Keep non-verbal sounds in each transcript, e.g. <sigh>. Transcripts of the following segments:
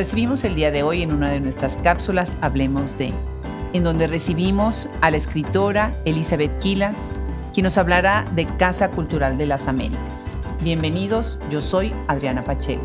recibimos el día de hoy en una de nuestras cápsulas Hablemos de, en donde recibimos a la escritora Elizabeth Quilas, quien nos hablará de Casa Cultural de las Américas. Bienvenidos, yo soy Adriana Pacheco.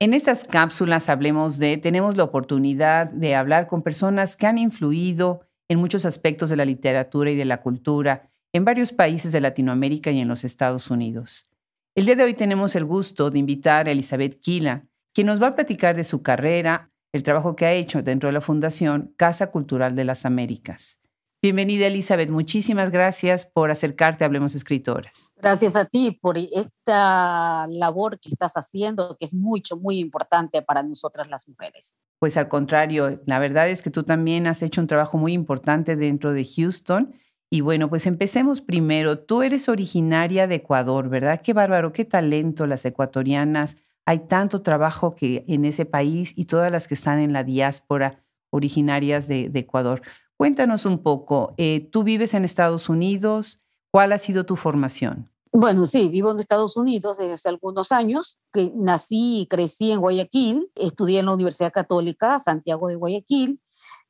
En estas cápsulas Hablemos de tenemos la oportunidad de hablar con personas que han influido en muchos aspectos de la literatura y de la cultura en varios países de Latinoamérica y en los Estados Unidos. El día de hoy tenemos el gusto de invitar a Elizabeth Kila, quien nos va a platicar de su carrera, el trabajo que ha hecho dentro de la Fundación Casa Cultural de las Américas. Bienvenida Elizabeth, muchísimas gracias por acercarte a Hablemos Escritoras. Gracias a ti por esta labor que estás haciendo, que es mucho, muy importante para nosotras las mujeres. Pues al contrario, la verdad es que tú también has hecho un trabajo muy importante dentro de Houston y bueno, pues empecemos primero. Tú eres originaria de Ecuador, ¿verdad? Qué bárbaro, qué talento las ecuatorianas. Hay tanto trabajo que en ese país y todas las que están en la diáspora originarias de, Ecuador. Cuéntanos un poco, eh, tú vives en Estados Unidos, ¿cuál ha sido tu formación? Bueno, sí, vivo en Estados Unidos desde hace algunos años, que nací y crecí en Guayaquil, estudié en la Universidad Católica Santiago de Guayaquil,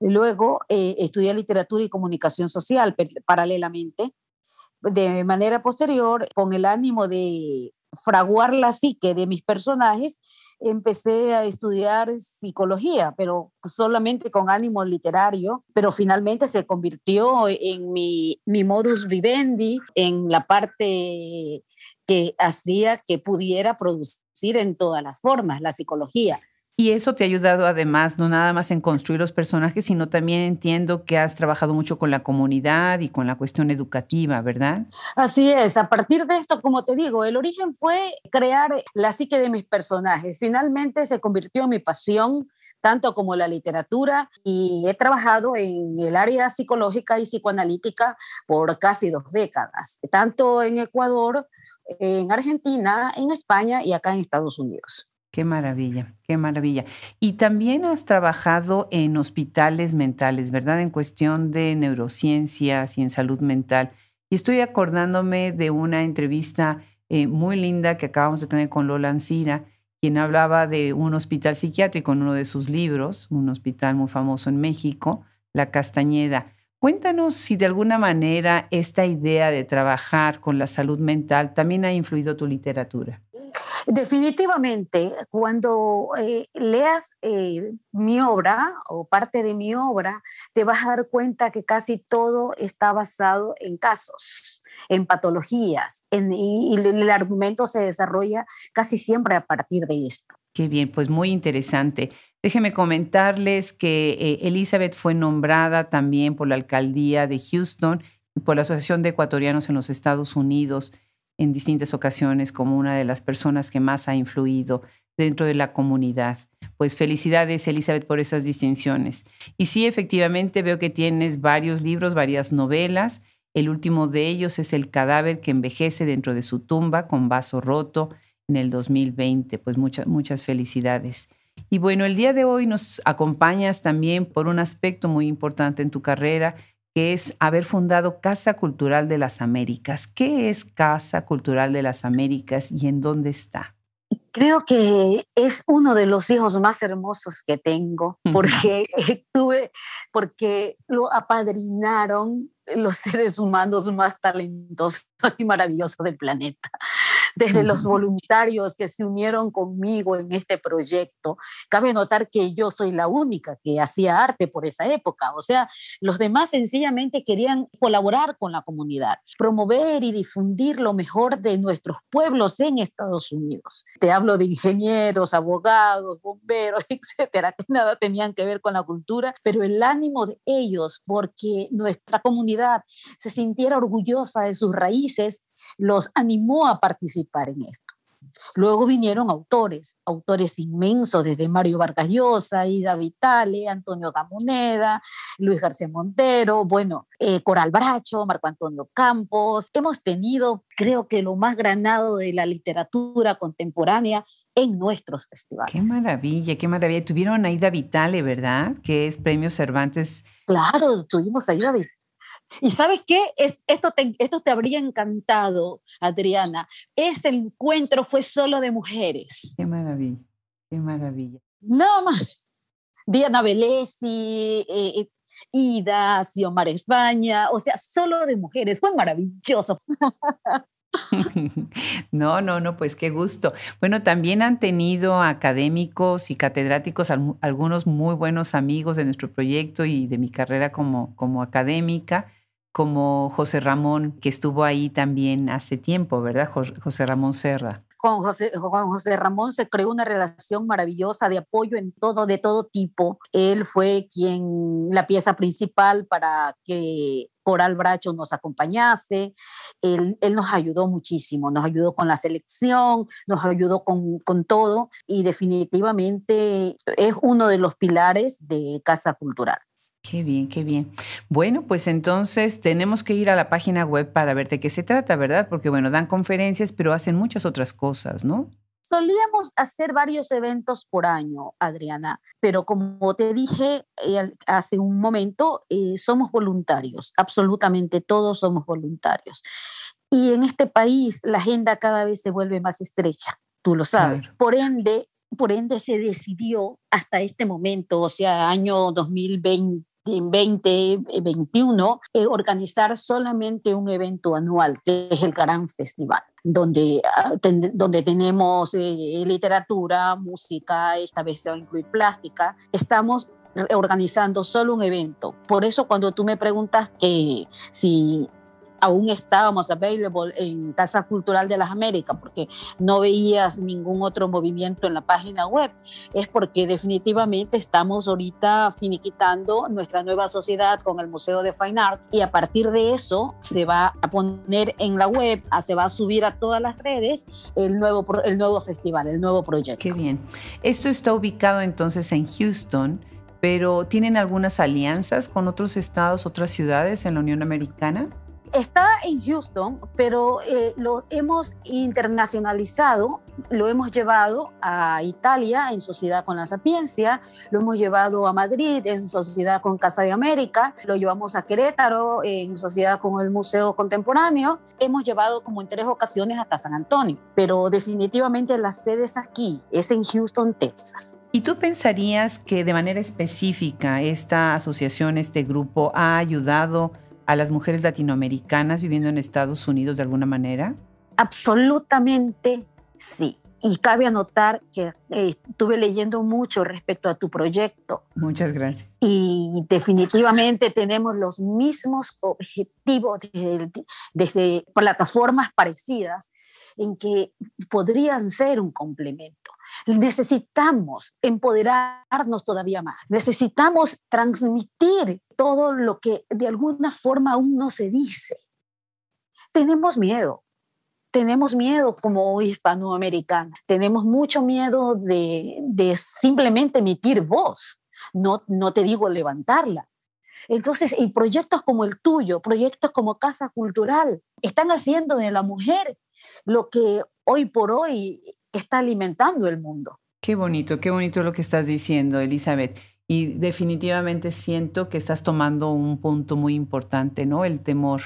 Luego eh, estudié literatura y comunicación social paralelamente. De manera posterior, con el ánimo de fraguar la psique de mis personajes, empecé a estudiar psicología, pero solamente con ánimo literario, pero finalmente se convirtió en mi modus vivendi, en la parte que hacía que pudiera producir en todas las formas la psicología. Y eso te ha ayudado además, no nada más en construir los personajes, sino también entiendo que has trabajado mucho con la comunidad y con la cuestión educativa, ¿verdad? Así es, a partir de esto, como te digo, el origen fue crear la psique de mis personajes. Finalmente se convirtió en mi pasión, tanto como la literatura, y he trabajado en el área psicológica y psicoanalítica por casi dos décadas, tanto en Ecuador, en Argentina, en España y acá en Estados Unidos. Qué maravilla, qué maravilla. Y también has trabajado en hospitales mentales, ¿verdad? En cuestión de neurociencias y en salud mental. Y estoy acordándome de una entrevista eh, muy linda que acabamos de tener con Lola Ancira, quien hablaba de un hospital psiquiátrico en uno de sus libros, un hospital muy famoso en México, La Castañeda. Cuéntanos si de alguna manera esta idea de trabajar con la salud mental también ha influido tu literatura. Definitivamente, cuando eh, leas eh, mi obra o parte de mi obra, te vas a dar cuenta que casi todo está basado en casos, en patologías, y, el argumento se desarrolla casi siempre a partir de esto. Qué bien, pues muy interesante. Déjeme comentarles que eh, Elizabeth fue nombrada también por la alcaldía de Houston y por la Asociación de Ecuatorianos en los Estados Unidos en distintas ocasiones como una de las personas que más ha influido dentro de la comunidad. Pues felicidades, Elizabeth, por esas distinciones. Y sí, efectivamente, veo que tienes varios libros, varias novelas. El último de ellos es El cadáver que envejece dentro de su tumba con vaso roto en el 2020. Pues muchas, muchas felicidades. Y bueno, el día de hoy nos acompañas también por un aspecto muy importante en tu carrera, que es haber fundado Casa Cultural de las Américas. ¿Qué es Casa Cultural de las Américas y en dónde está? Creo que es uno de los hijos más hermosos que tengo, porque <laughs> porque lo apadrinaron los seres humanos más talentosos y maravillosos del planeta desde los voluntarios que se unieron conmigo en este proyecto. Cabe notar que yo soy la única que hacía arte por esa época, o sea, los demás sencillamente querían colaborar con la comunidad, promover y difundir lo mejor de nuestros pueblos en Estados Unidos. Te hablo de ingenieros, abogados, bomberos, <laughs> etcétera, que nada tenían que ver con la cultura, pero el ánimo de ellos porque nuestra comunidad se sintiera orgullosa de sus raíces los animó a participar en esto. Luego vinieron autores, autores inmensos, desde Mario Vargas Llosa, Ida Vitale, Antonio Gamoneda, Luis García Montero, bueno, eh, Coral Bracho, Marco Antonio Campos. Hemos tenido, creo que, lo más granado de la literatura contemporánea en nuestros festivales. Qué maravilla, qué maravilla. Tuvieron a Ida Vitale, ¿verdad? Que es Premio Cervantes. Claro, tuvimos a Ida Vitale y sabes qué, es, esto, te, esto te habría encantado, Adriana. Ese encuentro fue solo de mujeres. Qué maravilla, qué maravilla. Nada más. Diana Velesi, eh, eh, Ida, Xiomara España, o sea, solo de mujeres. Fue maravilloso. <laughs> <laughs> No, no, no, pues qué gusto. Bueno, también han tenido académicos y catedráticos, algunos muy buenos amigos de nuestro proyecto y de mi carrera como, como académica, como José Ramón, que estuvo ahí también hace tiempo, ¿verdad? José Ramón Serra. Con José, Ramón se creó una relación maravillosa de apoyo en todo, de todo tipo. Él fue quien, la pieza principal para que Coral Bracho nos acompañase. Él, él, nos ayudó muchísimo, nos ayudó con la selección, nos ayudó con, con, todo y definitivamente es uno de los pilares de Casa Cultural. Qué bien, qué bien. Bueno, pues entonces tenemos que ir a la página web para ver de qué se trata, ¿verdad? Porque bueno, dan conferencias, pero hacen muchas otras cosas, ¿no? Solíamos hacer varios eventos por año, Adriana, pero como te dije hace un momento, eh, somos voluntarios, absolutamente todos somos voluntarios. Y en este país la agenda cada vez se vuelve más estrecha, tú lo sabes. Por ende, por ende se decidió hasta este momento, o sea, año 2020 este, en 2021 eh, eh, organizar solamente un evento anual, que es el Gran Festival, donde, ah, donde tenemos eh, literatura, música, esta vez se va a incluir plástica. Estamos organizando solo un evento. Por eso cuando tú me preguntas que si aún estábamos available en Casa Cultural de las Américas, porque no veías ningún otro movimiento en la página web, es porque definitivamente estamos ahorita finiquitando nuestra nueva sociedad con el Museo de Fine Arts y a partir de eso se va a poner en la web, se va a subir a todas las redes el nuevo, el nuevo festival, el nuevo proyecto. Qué bien. Esto está ubicado entonces en Houston pero ¿tienen algunas alianzas con otros estados, otras ciudades en la Unión Americana? Está en Houston, pero eh, lo hemos internacionalizado, lo hemos llevado a Italia en Sociedad con la Sapiencia, lo hemos llevado a Madrid en Sociedad con Casa de América, lo llevamos a Querétaro en Sociedad con el Museo Contemporáneo, hemos llevado como en tres ocasiones hasta San Antonio, pero definitivamente la sede es aquí, es en Houston, Texas. ¿Y tú pensarías que de manera específica esta asociación, este grupo, ha ayudado a las mujeres latinoamericanas viviendo en Estados Unidos de alguna manera? Absolutamente sí y cabe anotar que eh, estuve leyendo mucho respecto a tu proyecto. Muchas gracias. Y definitivamente tenemos los mismos objetivos desde, desde plataformas parecidas en que podrían ser un complemento. Necesitamos empoderarnos todavía más. Necesitamos transmitir todo lo que de alguna forma aún no se dice. Tenemos miedo, tenemos miedo como hispanoamericana, tenemos mucho miedo de, de simplemente emitir voz, no, no te digo levantarla. Entonces, y proyectos como el tuyo, proyectos como Casa Cultural, están haciendo de la mujer lo que hoy por hoy está alimentando el mundo. Qué bonito, qué bonito lo que estás diciendo, Elizabeth. Y definitivamente siento que estás tomando un punto muy importante, ¿no? El temor.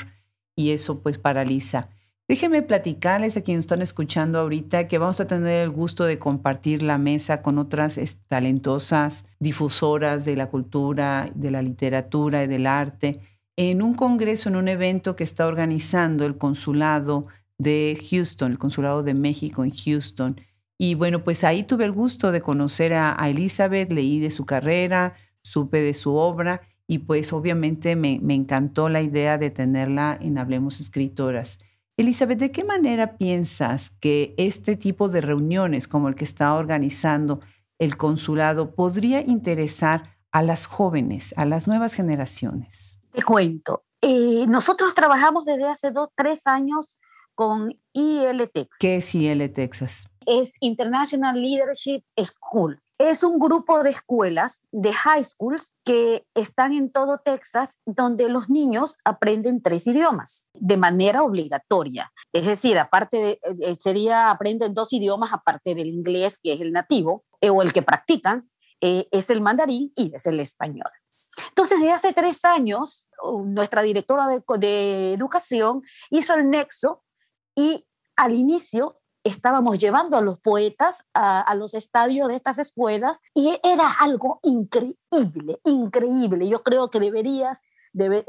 Y eso pues paraliza. Déjenme platicarles a quienes están escuchando ahorita que vamos a tener el gusto de compartir la mesa con otras talentosas difusoras de la cultura, de la literatura y del arte en un congreso, en un evento que está organizando el consulado de Houston, el consulado de México en Houston. Y bueno, pues ahí tuve el gusto de conocer a, Elizabeth, leí de su carrera, supe de su obra y pues obviamente me encantó la idea de tenerla en Hablemos Escritoras. Elizabeth, ¿de qué manera piensas que este tipo de reuniones como el que está organizando el consulado podría interesar a las jóvenes, a las nuevas generaciones? Te cuento. Eh, nosotros trabajamos desde hace dos, tres años con IL Texas. ¿Qué es IL Texas? Es International Leadership School es un grupo de escuelas, de high schools, que están en todo Texas, donde los niños aprenden tres idiomas de manera obligatoria. Es decir, aparte de, eh, sería, aprenden dos idiomas aparte del inglés, que es el nativo, eh, o el que practican, eh, es el mandarín y es el español. Entonces, de hace tres años, oh, nuestra directora de, de educación hizo el nexo y al inicio estábamos llevando a los poetas a, los estadios de estas escuelas y era algo increíble, increíble. Yo creo que deberías, eh,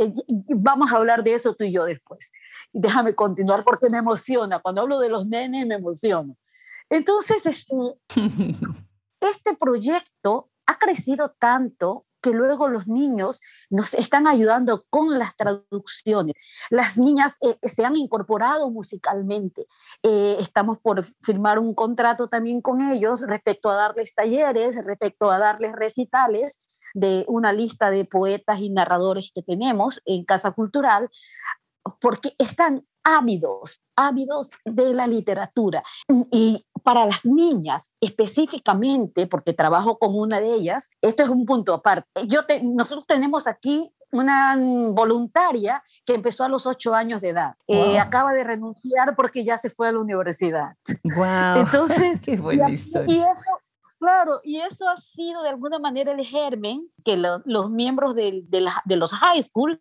vamos a hablar de eso tú y yo después. Déjame continuar porque me emociona. Cuando hablo de los nenes me emociono. Entonces, este, <laughs> este proyecto ha crecido tanto que luego los niños nos están ayudando con las traducciones. Las niñas eh, eh, se han incorporado musicalmente. Eh, estamos por firmar un contrato también con ellos respecto a darles talleres, respecto a darles recitales de una lista de poetas y narradores que tenemos en Casa Cultural porque están ávidos, ávidos de la literatura. Y para las niñas específicamente, porque trabajo con una de ellas, esto es un punto aparte. Yo te, nosotros tenemos aquí una voluntaria que empezó a los ocho años de edad. Eh, acaba de renunciar porque ya se fue a la universidad. Wow. Entonces, <laughs> Qué buena historia. y eso Claro, y eso ha sido de alguna manera el germen que los miembros de, los high schools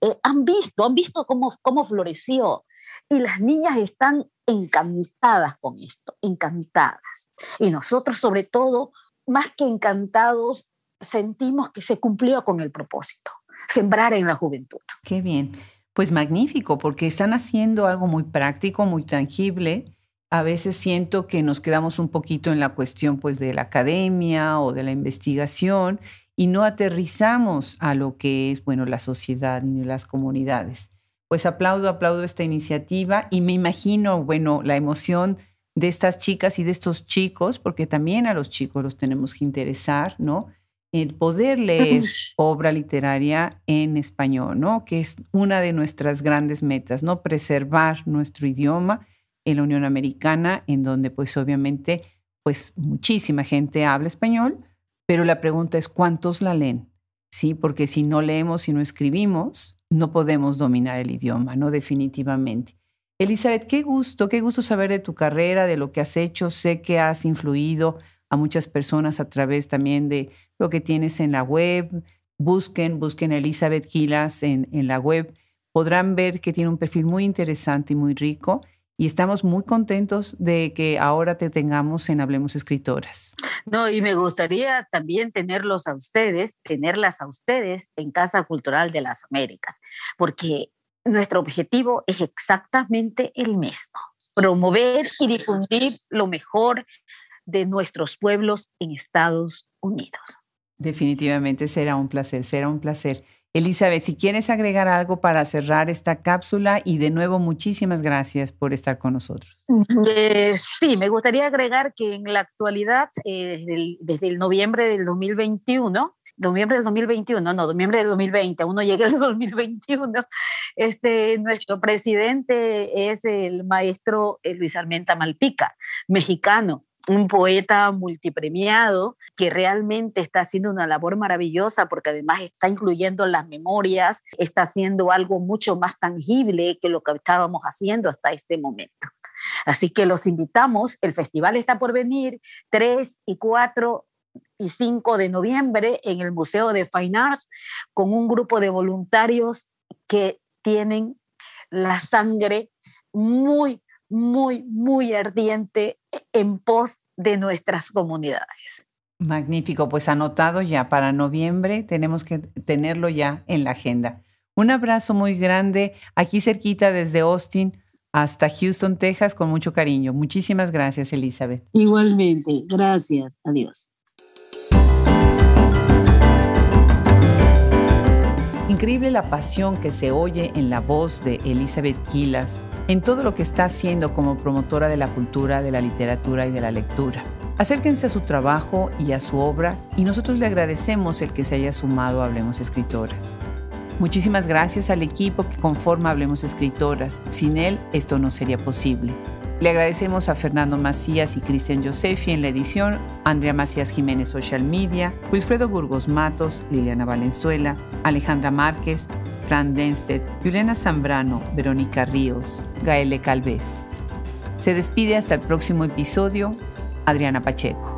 eh, han visto, han visto cómo, cómo floreció. Y las niñas están encantadas con esto, encantadas. Y nosotros sobre todo, más que encantados, sentimos que se cumplió con el propósito, sembrar en la juventud. Qué bien, pues magnífico, porque están haciendo algo muy práctico, muy tangible a veces siento que nos quedamos un poquito en la cuestión pues de la academia o de la investigación y no aterrizamos a lo que es, bueno, la sociedad ni las comunidades. Pues aplaudo, aplaudo esta iniciativa y me imagino, bueno, la emoción de estas chicas y de estos chicos, porque también a los chicos los tenemos que interesar, ¿no? El poder leer obra literaria en español, Que es una de nuestras grandes metas, ¿no? Preservar nuestro idioma en la Unión Americana, en donde pues obviamente pues muchísima gente habla español, pero la pregunta es cuántos la leen, ¿sí? Porque si no leemos y no escribimos, no podemos dominar el idioma, ¿no? Definitivamente. Elizabeth, qué gusto, qué gusto saber de tu carrera, de lo que has hecho. Sé que has influido a muchas personas a través también de lo que tienes en la web. Busquen, busquen a Elizabeth Quilas en la web. Podrán ver que tiene un perfil muy interesante y muy rico y estamos muy contentos de que ahora te tengamos en Hablemos Escritoras. No, y me gustaría también tenerlos a ustedes, tenerlas a ustedes en Casa Cultural de las Américas, porque nuestro objetivo es exactamente el mismo, promover y difundir lo mejor de nuestros pueblos en Estados Unidos. Definitivamente será un placer, será un placer. Elizabeth, si quieres agregar algo para cerrar esta cápsula y de nuevo muchísimas gracias por estar con nosotros. Eh, sí, me gustaría agregar que en la actualidad, eh, desde, el, noviembre del 2021, noviembre del 2021, no, noviembre del 2020, uno llega al 2021, este, nuestro presidente es el maestro eh, Luis Armenta Malpica, mexicano un poeta multipremiado que realmente está haciendo una labor maravillosa porque además está incluyendo las memorias, está haciendo algo mucho más tangible que lo que estábamos haciendo hasta este momento. Así que los invitamos, el festival está por venir 3 y 4 y 5 de noviembre en el Museo de Fine Arts con un grupo de voluntarios que tienen la sangre muy, muy, muy ardiente en pos de nuestras comunidades. Magnífico, pues anotado ya para noviembre, tenemos que tenerlo ya en la agenda. Un abrazo muy grande aquí cerquita desde Austin hasta Houston, Texas, con mucho cariño. Muchísimas gracias, Elizabeth. Igualmente, gracias. Adiós. Increíble la pasión que se oye en la voz de Elizabeth Quilas en todo lo que está haciendo como promotora de la cultura, de la literatura y de la lectura. Acérquense a su trabajo y a su obra y nosotros le agradecemos el que se haya sumado a Hablemos Escritoras. Muchísimas gracias al equipo que conforma Hablemos Escritoras. Sin él esto no sería posible. Le agradecemos a Fernando Macías y Cristian Josefi en la edición, Andrea Macías Jiménez Social Media, Wilfredo Burgos Matos, Liliana Valenzuela, Alejandra Márquez, Fran Denstedt, Juliana Zambrano, Verónica Ríos, Gaele Calvez. Se despide hasta el próximo episodio, Adriana Pacheco.